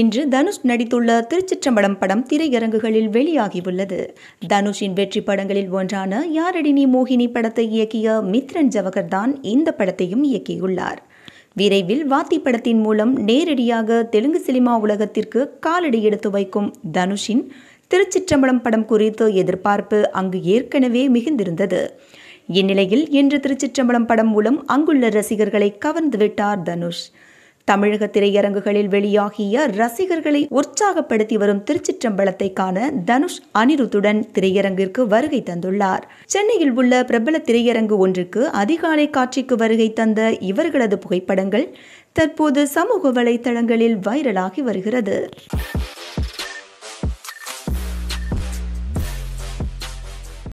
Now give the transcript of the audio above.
இன்று தனுஷ் நடித்துள்ள திருச்சிற்றம்பலம் படம் திரையரங்குகளில் வெளியாகியுள்ளது தனுஷின் வெற்றி படங்களில் ஒன்றான யாரடினி மோகினி படத்தை இயக்கிய மித்ரன் ஜவகர்தான் தான் இந்த படத்தையும் இயக்கியுள்ளார் விரைவில் வாத்தி படத்தின் மூலம் நேரடியாக தெலுங்கு சினிமா உலகத்திற்கு காலடி எடுத்து வைக்கும் தனுஷின் திருச்சிற்றம்பலம் படம் குறித்த எதிர்பார்ப்பு அங்கு ஏற்கனவே மிகுந்திருந்தது இந்நிலையில் இன்று திருச்சிற்றம்பலம் படம் மூலம் அங்குள்ள ரசிகர்களை கவர்ந்துவிட்டார் தனுஷ் தமிழக திரையரங்குகளில் வெளியாகிய ரசிகர்களை உற்சாகப்படுத்தி வரும் திருச்சிற்றம்பலத்தை காண தனுஷ் அனிருத்துடன் திரையரங்கிற்கு வருகை தந்துள்ளார் சென்னையில் உள்ள பிரபல திரையரங்கு ஒன்றுக்கு அதிகாலை காட்சிக்கு வருகை தந்த இவர்களது புகைப்படங்கள் தற்போது சமூக வலைதளங்களில் வைரலாகி வருகிறது